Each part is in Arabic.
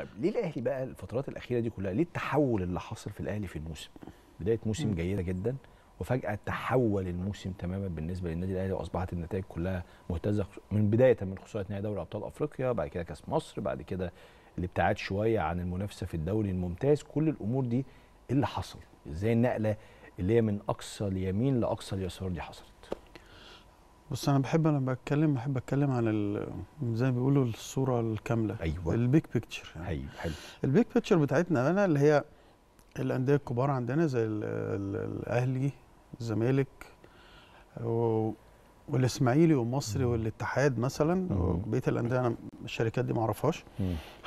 طيب ليه الاهلي بقى الفترات الاخيره دي كلها ليه التحول اللي حصل في الاهلي في الموسم بدايه موسم جيده جدا وفجاه تحول الموسم تماما بالنسبه للنادي الاهلي واصبحت النتائج كلها مهتزه من بدايه من خساره نهائي دوري ابطال افريقيا بعد كده كاس مصر بعد كده الابتعاد شويه عن المنافسه في الدوري الممتاز كل الامور دي إيه اللي حصل ازاي النقله اللي هي من اقصى اليمين لاقصى اليسار دي حصلت بص انا بحب انا بتكلم بحب اتكلم عن زي ما بيقولوا الصوره الكامله ايوه البيج بيكتشر يعني ايوه حلو البيج بيكتشر بتاعتنا انا اللي هي الانديه الكبار عندنا زي الاهلي الزمالك والاسماعيلي والمصري والاتحاد مثلا بقيه الانديه انا الشركات دي ما اعرفهاش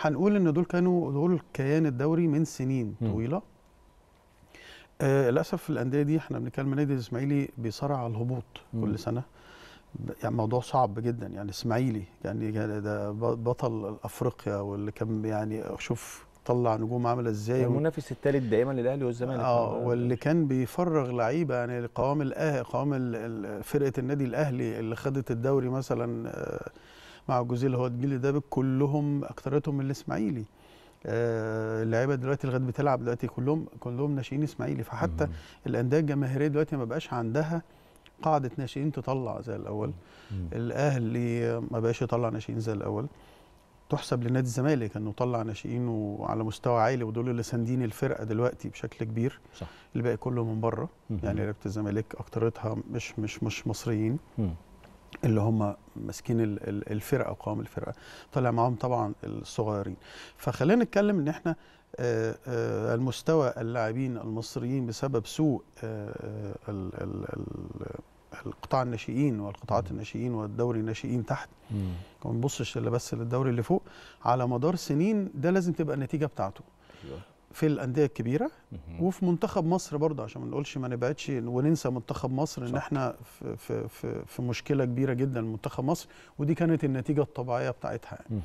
هنقول ان دول كانوا دول كيان الدوري من سنين طويله آه للاسف الانديه دي احنا بنتكلم نادي الاسماعيلي بيصارع على الهبوط مم. كل سنه يعني موضوع صعب جدا يعني اسماعيلي يعني ده بطل افريقيا واللي كان يعني شوف طلع نجوم عامله ازاي يعني المنافس الثالث دائما للاهلي والزمالك اه واللي كان بيفرغ لعيبه يعني قوام الاهلي قوام فرقه النادي الاهلي اللي خدت الدوري مثلا آه، مع جوزيه اللي هو الجيل ده كلهم اكثرتهم من الاسماعيلي آه، اللعيبه دلوقتي لغايه بتلعب دلوقتي كلهم كلهم ناشئين اسماعيلي فحتى الانديه الجماهيريه دلوقتي ما بقاش عندها قاعده ناشئين تطلع زي الاول مم. الاهلي ما بقاش يطلع ناشئين زي الاول تحسب لنادي الزمالك انه طلع ناشئين وعلى مستوى عالي ودول اللي ساندين الفرقه دلوقتي بشكل كبير صح الباقي كله من بره يعني لعيبه الزمالك اكترتها مش مش مش مصريين مم. اللي هم ماسكين الفرقه وقوام الفرقه طلع معاهم طبعا الصغيرين فخلينا نتكلم ان احنا آه، آه، المستوى اللاعبين المصريين بسبب سوء آه، القطاع الناشئين والقطاعات الناشئين والدوري الناشئين تحت ما بنبصش بس للدوري اللي فوق على مدار سنين ده لازم تبقى النتيجه بتاعته أيوة. في الانديه الكبيره وفي منتخب مصر برضه عشان ما نقولش ما نبعدش وننسى منتخب مصر ان احنا في في في مشكله كبيره جدا منتخب مصر ودي كانت النتيجه الطبيعيه بتاعتها يعني.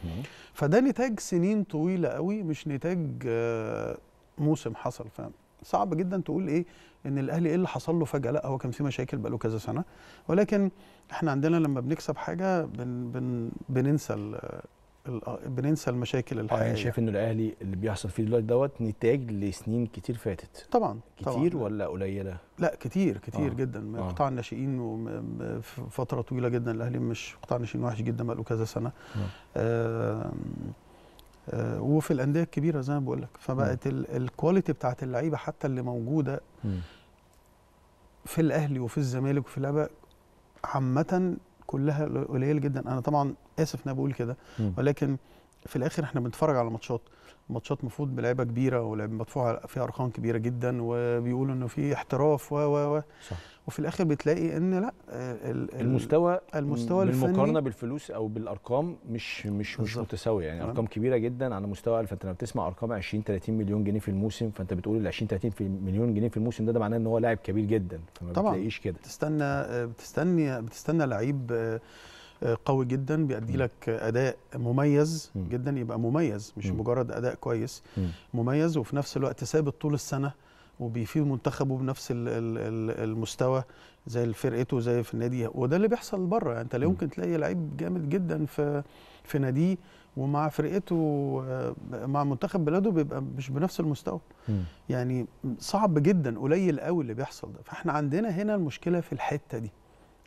فده نتاج سنين طويله قوي مش نتاج آه، موسم حصل فاهم صعب جدا تقول ايه ان الاهلي ايه اللي حصل له فجاه لا هو كان في مشاكل بقاله كذا سنه ولكن احنا عندنا لما بنكسب حاجه بن بن بننسى بننسى المشاكل آه، الحقيقيه يعني شايف ان الاهلي اللي بيحصل فيه دلوقتي دوت نتاج لسنين كتير فاتت طبعا كتير طبعًا. ولا قليله لا كتير كتير آه. جدا آه. قطاع الناشئين فتره طويله جدا الاهلي مش قطاع الناشئين وحش جدا بقاله كذا سنه آه. آه آه، وفي الانديه الكبيره زي ما بقول لك فبقت الكواليتي بتاعت اللعيبه حتى اللي موجوده في الاهلي وفي الزمالك وفي اللعبه عامه كلها قليل جدا انا طبعا اسف اني بقول كده ولكن في الاخر احنا بنتفرج على ماتشات ماتشات مفروض بلعيبه كبيره ولعيبه مدفوعه فيها ارقام كبيره جدا وبيقولوا انه في احتراف و و و وفي الاخر بتلاقي ان لا ال المستوى المستوى الفني بالمقارنه بالفلوس او بالارقام مش مش مش متساويه يعني ارقام كبيره جدا على مستوى فانت لما بتسمع ارقام 20 30 مليون جنيه في الموسم فانت بتقول ال 20 30 مليون جنيه في الموسم ده ده معناه ان هو لاعب كبير جدا فما طبعا بتلاقيش كده بتستنى آه، بتستني بتستنى لعيب آه، آه، قوي جدا بيأدي لك اداء مميز جدا يبقى مميز مش مجرد اداء كويس مميز وفي نفس الوقت ثابت طول السنه وبيفيد منتخبه بنفس المستوى زي فرقته زي في النادي وده اللي بيحصل بره يعني انت لا يمكن تلاقي لعيب جامد جدا في في ناديه ومع فرقته آه، مع منتخب بلاده بيبقى مش بنفس المستوى م. يعني صعب جدا قليل قوي اللي بيحصل ده فاحنا عندنا هنا المشكله في الحته دي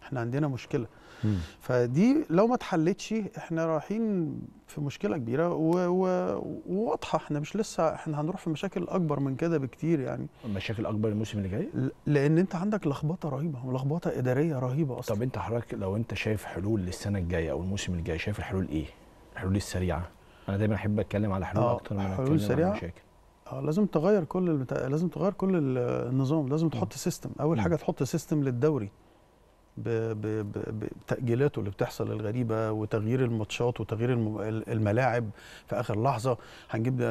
احنا عندنا مشكله فدي لو ما اتحلتش احنا رايحين في مشكله كبيره وواضحه احنا مش لسه احنا هنروح في مشاكل اكبر من كده بكتير يعني مشاكل اكبر الموسم اللي جاي لان انت عندك لخبطه رهيبه ولخبطه اداريه رهيبه اصلا طب انت حضرتك لو انت شايف حلول للسنه الجايه او الموسم الجاي شايف الحلول ايه الحلول السريعه انا دايما احب اتكلم على حلول آه، اكتر من حلول سريعة. على مشاكل اه لازم تغير كل لازم تغير كل النظام لازم تحط سيستم اول حاجه تحط سيستم للدوري بتأجيلاته اللي بتحصل الغريبة وتغيير الماتشات وتغيير الملاعب في آخر لحظة هنجيب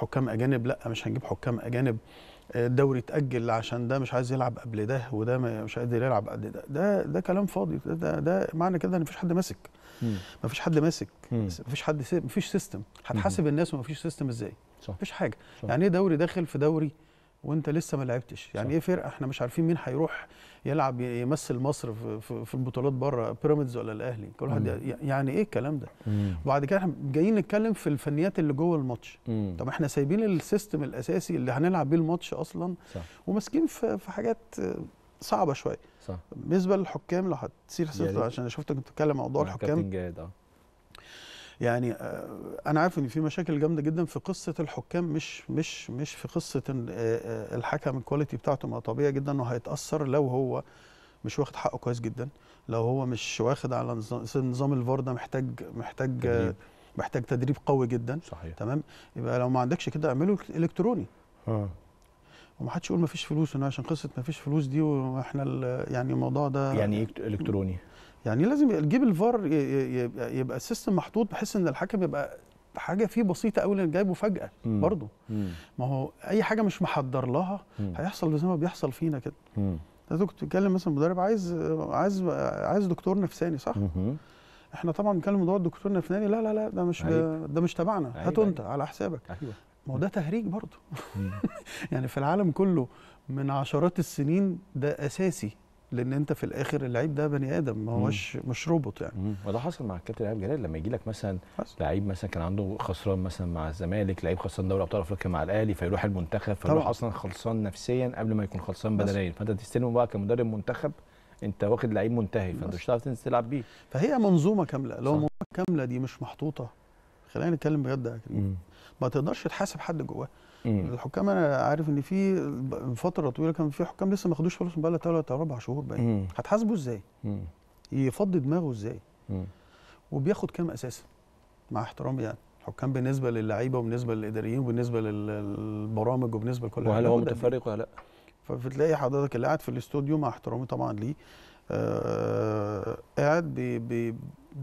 حكام أجانب لا مش هنجيب حكام أجانب الدوري اتأجل عشان ده مش عايز يلعب قبل ده وده مش قادر يلعب قبل ده ده ده كلام فاضي ده ده, ده معنى كده ان مفيش حد ماسك مفيش حد ماسك مفيش حد مفيش سيستم هتحاسب الناس ومفيش سيستم ازاي؟ مفيش حاجة يعني ايه دوري داخل في دوري وانت لسه ما لعبتش يعني صح. ايه فرقه احنا مش عارفين مين هيروح يلعب يمثل مصر في, في البطولات بره بيراميدز ولا الاهلي كل واحد يعني ايه الكلام ده وبعد كده احنا جايين نتكلم في الفنيات اللي جوه الماتش طب احنا سايبين السيستم الاساسي اللي هنلعب بيه الماتش اصلا وماسكين في, في حاجات صعبه شويه صح بالنسبه للحكام لو هتصير سيرته عشان شفتك بتتكلم موضوع آه، الحكام كابتن جاد اه يعني آه، انا عارف ان في مشاكل جامده جدا في قصه الحكام مش مش مش في قصه آه، آه، الحكم الكواليتي بتاعته ما طبيعي جدا انه هيتاثر لو هو مش واخد حقه كويس جدا لو هو مش واخد على نظام, الفار ده محتاج محتاج تدريب. محتاج تدريب قوي جدا صحيح. تمام يبقى لو ما عندكش كده اعمله الكتروني اه ومحدش يقول ما فيش فلوس عشان قصه ما فيش فلوس دي واحنا يعني الموضوع ده يعني ايه الكتروني يعني لازم تجيب الفار يبقى السيستم محطوط بحيث ان الحكم يبقى حاجه فيه بسيطه قوي اللي جايبه فجاه برضه ما هو اي حاجه مش محضر لها مم. هيحصل زي ما بيحصل فينا كده انت كنت بتتكلم مثلا مدرب عايز عايز عايز دكتور نفساني صح؟ مم. احنا طبعا بنتكلم موضوع الدكتور النفساني لا لا لا ده مش ده, مش تبعنا هاته انت على حسابك ايوه ما هو ده تهريج برضه يعني في العالم كله من عشرات السنين ده اساسي لان انت في الاخر اللعيب ده بني ادم ما هوش مش روبوت يعني وده حصل مع الكابتن ايهاب جلال لما يجي لك مثلا لعيب مثلا كان عنده خسران مثلا مع الزمالك لعيب خسران دوري ابطال افريقيا مع الاهلي فيروح المنتخب فيروح اصلا خلصان نفسيا قبل ما يكون خلصان بدنيا فانت تستلمه بقى كمدرب منتخب انت واخد لعيب منتهي فانت مش هتعرف تنزل تلعب بيه فهي منظومه كامله لو منظومه كامله دي مش محطوطه خلينا نتكلم بجد ما تقدرش تحاسب حد جواه مم. الحكام انا عارف ان في فتره طويله كان في حكام لسه ما خدوش فلوس بقى لها ثلاث اربع شهور بقى هتحاسبه ازاي؟ يفضي دماغه ازاي؟ وبياخد كام اساسا؟ مع احترامي يعني الحكام بالنسبه للعيبه وبالنسبه للاداريين وبالنسبه للبرامج وبالنسبه لكل وهل هو متفرق ولا لا؟ فبتلاقي حضرتك اللي قاعد في الاستوديو مع احترامي طبعا ليه آه قاعد بي بي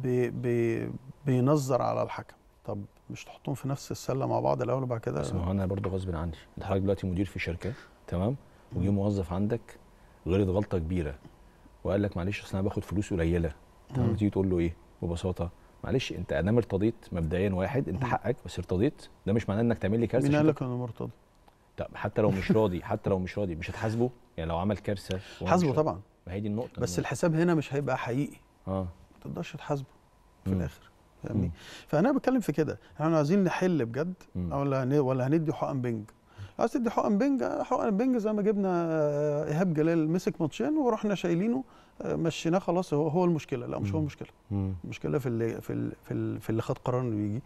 بي بي بينظر على الحكم طب مش تحطهم في نفس السله مع بعض الاول وبعد كده بس انا برضه غصب عني انت حضرتك دلوقتي مدير في شركه تمام وجه موظف عندك غلط غلطه كبيره وقال لك معلش اصل انا باخد فلوس قليله تمام تيجي تقول له ايه ببساطه معلش انت انا ارتضيت مبدئيا واحد انت حقك بس ارتضيت ده مش معناه انك تعمل لي كارثه مين قال لك انا مرتضي؟ طب حتى لو مش راضي حتى لو مش راضي مش هتحاسبه؟ يعني لو عمل كارثه حاسبه طبعا ما هي دي النقطه بس النقطة. الحساب هنا مش هيبقى حقيقي اه ما تقدرش تحاسبه في مم. الاخر فاهمني فانا بتكلم في كده احنا عايزين نحل بجد ولا ولا هندي حقن بنج عايز تدي حقن بنج آه، حقن بنج زي ما جبنا آه، ايهاب جلال مسك ماتشين ورحنا شايلينه آه، مشيناه خلاص هو هو المشكله لا مش هو المشكله المشكله في اللي في اللي في, اللي في اللي خد قرار انه يجي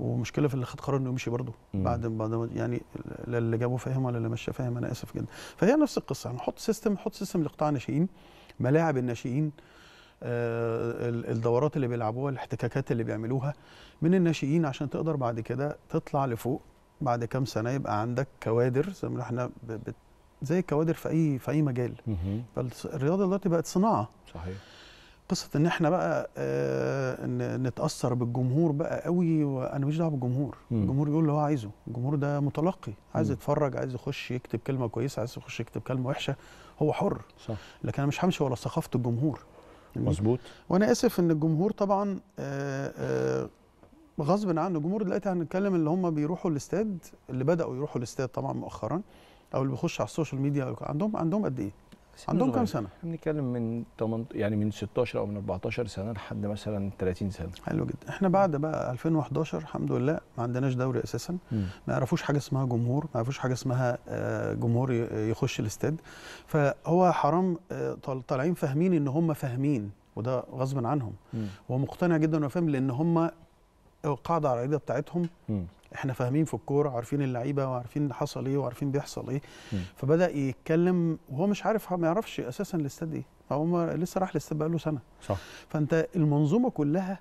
ومشكله في اللي خد قرار انه يمشي برضه بعد بعد يعني لا اللي جابه فاهم ولا اللي مشى فاهم انا اسف جدا فهي نفس القصه هنحط سيستم نحط سيستم لقطاع ناشئين ملاعب الناشئين آه، الدورات اللي بيلعبوها الاحتكاكات اللي بيعملوها من الناشئين عشان تقدر بعد كده تطلع لفوق بعد كام سنه يبقى عندك كوادر زي ما احنا زي الكوادر في اي في اي مجال فالرياضه دلوقتي بقت صناعه صحيح قصه ان احنا بقى آه، نتاثر بالجمهور بقى قوي وانا مش دعوه بالجمهور الجمهور يقول اللي هو عايزه الجمهور ده متلقي عايز يتفرج عايز يخش يكتب كلمه كويسه عايز يخش يكتب كلمه وحشه هو حر صح. لكن انا مش همشي ولا ثقافه الجمهور يعني مظبوط وانا اسف ان الجمهور طبعا آه، آه، غصب عنه الجمهور دلوقتي هنتكلم اللي هم بيروحوا الاستاد اللي بداوا يروحوا الاستاد طبعا مؤخرا او اللي بيخش على السوشيال ميديا عندهم عندهم قد ايه عندهم كام سنه؟ بنتكلم من 8 يعني من 16 او من 14 سنه لحد مثلا 30 سنه حلو جدا احنا بعد بقى 2011 الحمد لله ما عندناش دوري اساسا ما يعرفوش حاجه اسمها جمهور ما يعرفوش حاجه اسمها آه، جمهور يخش الاستاد فهو حرام آه، طالعين فاهمين ان هم فاهمين وده غصب عنهم ومقتنع مقتنع جدا وفاهم لان هم القاعده العريضه بتاعتهم احنا فاهمين في الكوره وعارفين اللعيبه وعارفين حصل ايه وعارفين بيحصل ايه فبدا يتكلم وهو مش عارف ما يعرفش اساسا الاستاد ايه هو لسه راح الاستاد بقاله سنه صح فانت المنظومه كلها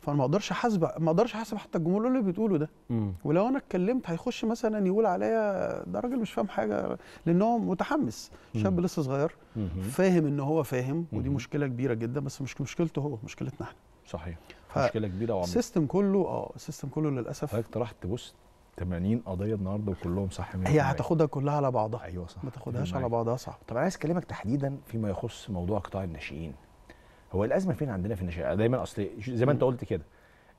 فانا ما اقدرش احاسب ما اقدرش احاسب حتى الجمهور اللي بتقوله ده مم. ولو انا اتكلمت هيخش مثلا يقول عليا ده راجل مش فاهم حاجه لان هو متحمس شاب لسه صغير مم. فاهم ان هو فاهم ودي مشكله كبيره جدا بس مش مشكلته هو مشكلتنا احنا صحيح مشكله كبيره وعميقه السيستم كله اه السيستم كله للاسف حضرتك طرحت تبص 80 قضيه النهارده وكلهم صح هي هتاخدها كلها على بعضها ايوه صح ما تاخدهاش على بعضها صح طب انا عايز اكلمك تحديدا فيما يخص موضوع قطاع الناشئين هو الازمه فين عندنا في الناشئين دايما اصل زي ما انت قلت كده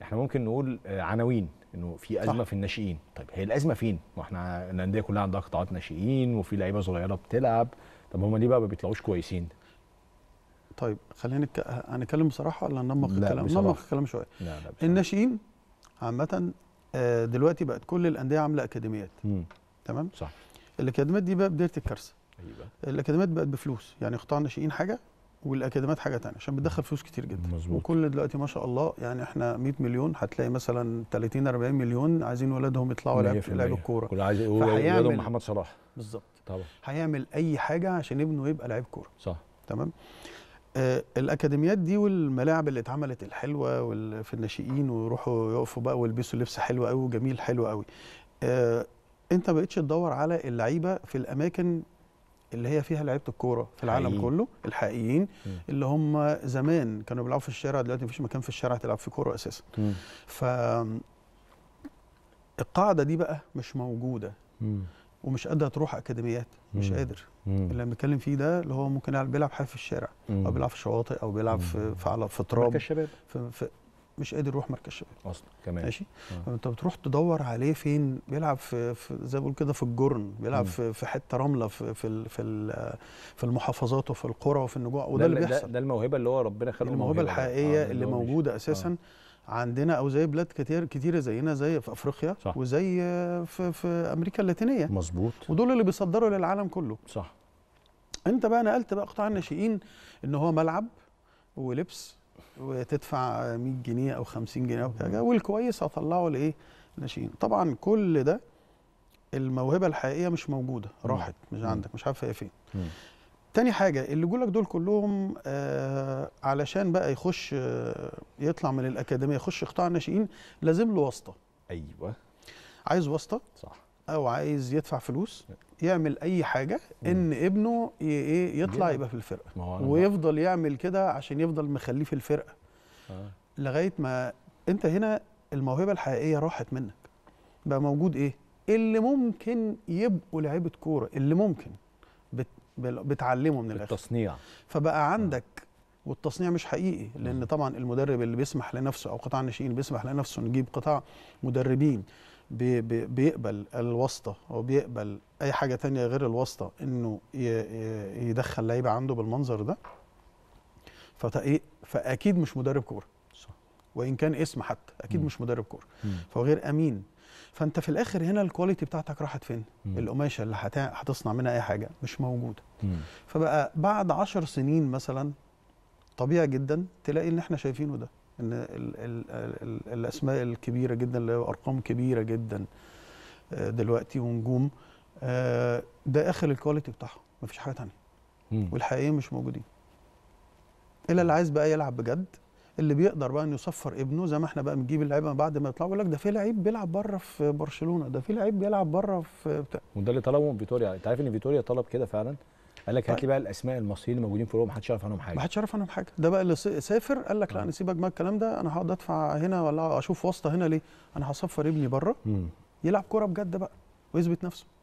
احنا ممكن نقول آه، عناوين انه في ازمه صح. في الناشئين طيب هي الازمه فين واحنا الانديه كلها عندها قطاعات ناشئين وفي لعيبه صغيره بتلعب طب هم ليه بقى ما بيطلعوش كويسين طيب خلينا نك... هنتكلم بصراحه ولا ننمق الكلام؟ ننمق الكلام شويه الناشئين عامه آه، دلوقتي بقت كل الانديه عامله اكاديميات مم. تمام؟ صح الاكاديميات دي بقى بدايه الكارثه ايوه الاكاديميات بقت بفلوس يعني قطاع الناشئين حاجه والاكاديميات حاجه ثانيه عشان بتدخل فلوس كتير جدا مزبوط. وكل دلوقتي ما شاء الله يعني احنا 100 مليون هتلاقي مثلا 30 40 مليون عايزين ولادهم يطلعوا لعب لعب الكوره كل عايز ولادهم محمد صلاح بالظبط طبعا هيعمل اي حاجه عشان ابنه يبقى لعيب كوره صح تمام آه، الاكاديميات دي والملاعب اللي اتعملت الحلوه في الناشئين ويروحوا يقفوا بقى ويلبسوا لبس حلو قوي وجميل حلو قوي آه، انت ما بقتش تدور على اللعيبه في الاماكن اللي هي فيها لعيبه الكوره في العالم حقيقي. كله الحقيقيين م. اللي هم زمان كانوا بيلعبوا في الشارع دلوقتي مفيش مكان في الشارع تلعب فيه كوره اساسا ف القاعده دي بقى مش موجوده م. ومش قادر تروح اكاديميات مش قادر اللي بنتكلم فيه ده اللي هو ممكن بيلعب حاجه في الشارع او بيلعب في الشواطئ او بيلعب في على في تراب مركز شباب في في مش قادر يروح مركز شباب اصلا كمان ماشي فانت بتروح تدور عليه فين بيلعب في, في زي بقول كده في الجرن بيلعب مم. في, في حته رمله في في في, في المحافظات وفي القرى وفي النجوع وده اللي بيحصل ده, ده الموهبه اللي هو ربنا خلقه الموهبه الحقيقيه آه، اللي, اللي موجوده اساسا آه. عندنا او زي بلاد كتير كتيره زينا زي في افريقيا صح. وزي في, في امريكا اللاتينيه مظبوط ودول اللي بيصدروا للعالم كله صح انت بقى نقلت بقى قطاع الناشئين ان هو ملعب ولبس وتدفع 100 جنيه او 50 جنيه او حاجه والكويس هطلعه لايه الناشئين طبعا كل ده الموهبه الحقيقيه مش موجوده راحت مش عندك مش عارف هي فين تاني حاجة اللي جولك دول كلهم آه علشان بقى يخش آه يطلع من الأكاديمية يخش قطاع الناشئين لازم له واسطة أيوه عايز واسطة صح أو عايز يدفع فلوس يعمل أي حاجة مم. إن ابنه إيه يطلع يبقى في الفرقة ويفضل يعمل كده عشان يفضل مخليه في الفرقة آه. لغاية ما أنت هنا الموهبة الحقيقية راحت منك بقى موجود إيه؟ اللي ممكن يبقوا لعيبة كورة اللي ممكن بتعلمه من الاخر التصنيع فبقى آه. عندك والتصنيع مش حقيقي آه. لان طبعا المدرب اللي بيسمح لنفسه او قطاع الناشئين بيسمح لنفسه نجيب قطاع مدربين بي بي بيقبل الواسطه او بيقبل اي حاجه ثانيه غير الواسطه انه يدخل لعيبه عنده بالمنظر ده إيه، فاكيد مش مدرب كوره وان كان اسم حتى اكيد مش مدرب كوره فهو غير امين فانت في الاخر هنا الكواليتي بتاعتك راحت فين مم. القماشه اللي هتصنع منها اي حاجه مش موجوده فبقى بعد عشر سنين مثلا طبيعي جدا تلاقي اللي احنا شايفينه ده ان ال ال ال الاسماء الكبيره جدا اللي ارقام كبيره جدا آه، دلوقتي ونجوم آه، ده اخر الكواليتي بتاعهم مفيش حاجه ثانيه والحقيقيه مش موجودين الا اللي عايز بقى يلعب بجد اللي بيقدر بقى انه يصفر ابنه زي ما احنا بقى بنجيب اللعيبه بعد ما يطلعوا يقول لك ده في لعيب بيلعب بره في برشلونه ده في لعيب بيلعب بره في بتاع وده اللي طلبه فيتوريا انت عارف ان فيتوريا طلب كده فعلا قال لك هات لي طيب. بقى الاسماء المصريين اللي موجودين في اوروبا محدش يعرف عنهم حاجه محدش يعرف عنهم حاجه ده بقى اللي سافر قال لك لا طيب. انا سيبك بقى الكلام ده انا هقعد ادفع هنا ولا اشوف واسطه هنا ليه انا هصفر ابني بره يلعب كوره بجد بقى ويثبت نفسه